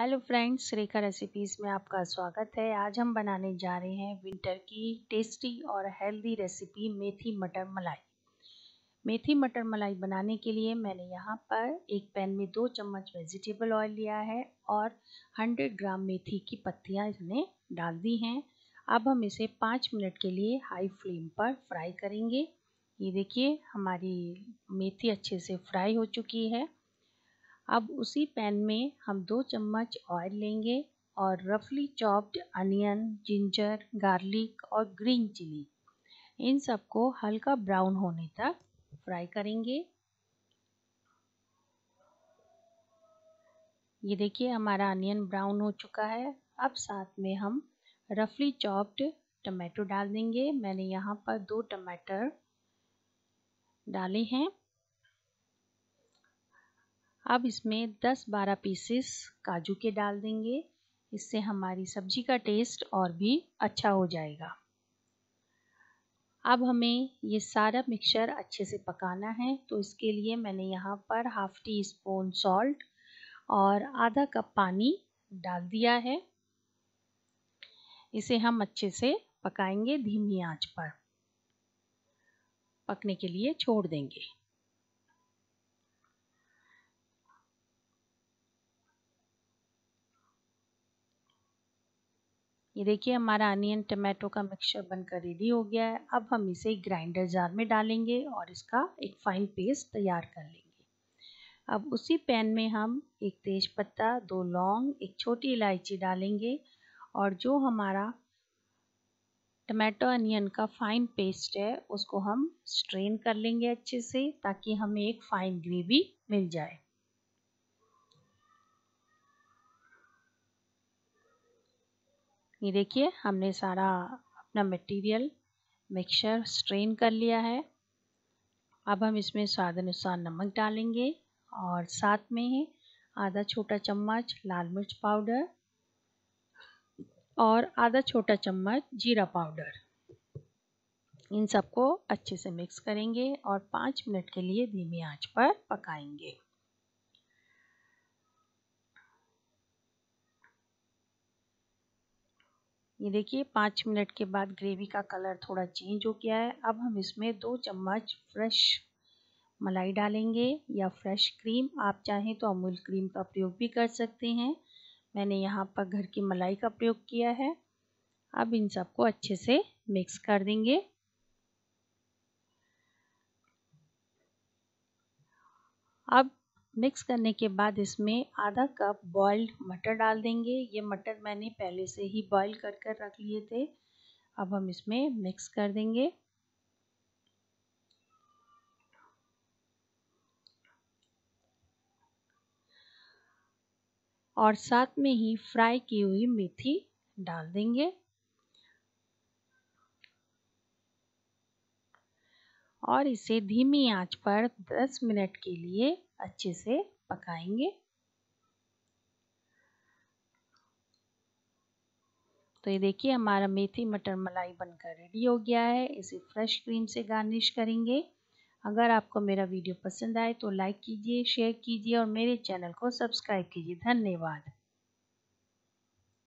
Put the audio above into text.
hello friends रेखा recipes में आपका स्वागत है आज हम बनाने जा रहे हैं विंटर की टेस्टी और हेल्दी रेसिपी मेथी मटर मलाई मेथी मटर मलाई बनाने के लिए मैंने यहाँ पर एक पैन में दो चम्मच वेजिटेबल ऑयल लिया है और 100 ग्राम मेथी की पत्तियाँ इसमें डाल दी हैं अब हम इसे पाँच मिनट के लिए हाई फ्लेम पर फ्राई करेंगे ये देखिए हमारी मेथी अच्छे से फ्राई हो चुकी है अब उसी पैन में हम दो चम्मच ऑयल लेंगे और रफली चॉप्ड अनियन जिंजर गार्लिक और ग्रीन चिली इन सबको हल्का ब्राउन होने तक फ्राई करेंगे ये देखिए हमारा अनियन ब्राउन हो चुका है अब साथ में हम रफली चॉप्ड टमाटो डाल देंगे मैंने यहाँ पर दो टमाटर डाले हैं अब इसमें 10-12 पीसेस काजू के डाल देंगे इससे हमारी सब्जी का टेस्ट और भी अच्छा हो जाएगा अब हमें ये सारा मिक्सचर अच्छे से पकाना है तो इसके लिए मैंने यहाँ पर हाफ़ टी स्पून सॉल्ट और आधा कप पानी डाल दिया है इसे हम अच्छे से पकाएंगे धीमी आंच पर पकने के लिए छोड़ देंगे ये देखिए हमारा अनियन टमाटो का मिक्सचर बनकर रेडी हो गया है अब हम इसे ग्राइंडर जार में डालेंगे और इसका एक फाइन पेस्ट तैयार कर लेंगे अब उसी पैन में हम एक तेज पत्ता दो लौंग एक छोटी इलायची डालेंगे और जो हमारा टमाटो अनियन का फाइन पेस्ट है उसको हम स्ट्रेन कर लेंगे अच्छे से ताकि हमें एक फाइन ग्रेवी मिल जाए ये देखिए हमने सारा अपना मटेरियल मिक्सचर स्ट्रेन कर लिया है अब हम इसमें स्वाद अनुसार नमक डालेंगे और साथ में ही आधा छोटा चम्मच लाल मिर्च पाउडर और आधा छोटा चम्मच जीरा पाउडर इन सबको अच्छे से मिक्स करेंगे और पाँच मिनट के लिए धीमी आंच पर पकाएंगे ये देखिए पाँच मिनट के बाद ग्रेवी का कलर थोड़ा चेंज हो गया है अब हम इसमें दो चम्मच फ्रेश मलाई डालेंगे या फ्रेश क्रीम आप चाहें तो अमूल क्रीम का प्रयोग भी कर सकते हैं मैंने यहाँ पर घर की मलाई का प्रयोग किया है अब इन सबको अच्छे से मिक्स कर देंगे अब मिक्स करने के बाद इसमें आधा कप बॉइल्ड मटर डाल देंगे ये मटर मैंने पहले से ही बॉईल कर कर रख लिए थे अब हम इसमें मिक्स कर देंगे और साथ में ही फ्राई की हुई मेथी डाल देंगे और इसे धीमी आंच पर 10 मिनट के लिए अच्छे से पकाएंगे तो ये देखिए हमारा मेथी मटर मलाई बनकर रेडी हो गया है इसे फ्रेश क्रीम से गार्निश करेंगे अगर आपको मेरा वीडियो पसंद आए तो लाइक कीजिए शेयर कीजिए और मेरे चैनल को सब्सक्राइब कीजिए धन्यवाद